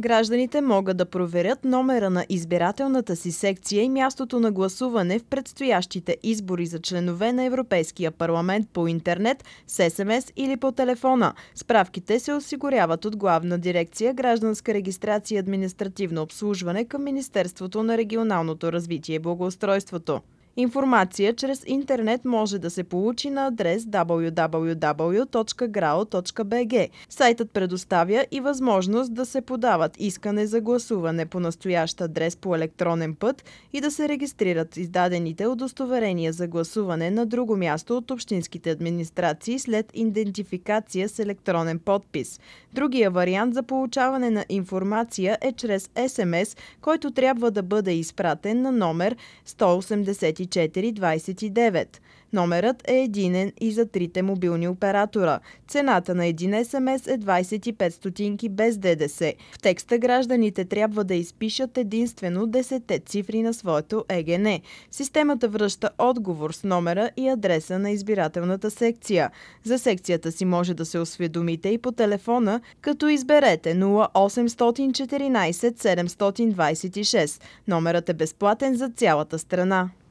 Гражданите могат да проверят номера на избирателната си секция и мястото на гласуване в предстоящите избори за членове на Европейския парламент по интернет, с СМС или по телефона. Справките се осигуряват от Главна дирекция Гражданска регистрация и административно обслужване към Министерството на регионалното развитие и благоустройството. Информация чрез интернет може да се получи на адрес www.grao.bg. Сайтът предоставя и възможност да се подават искане за гласуване по настоящ адрес по електронен път и да се регистрират издадените удостоверения за гласуване на друго място от общинските администрации след идентификация с електронен подпис. Другия вариант за получаване на информация е чрез СМС, който трябва да бъде изпратен на номер 180. 2429. Номерът е единен и за трите мобилни оператора. Цената на един СМС е 25 стотинки без ДДС. В текста гражданите трябва да изпишат единствено 10 цифри на своето ЕГН. Системата връща отговор с номера и адреса на избирателната секция. За секцията си може да се осведомите и по телефона, като изберете 0814 726. Номерът е безплатен за цялата страна.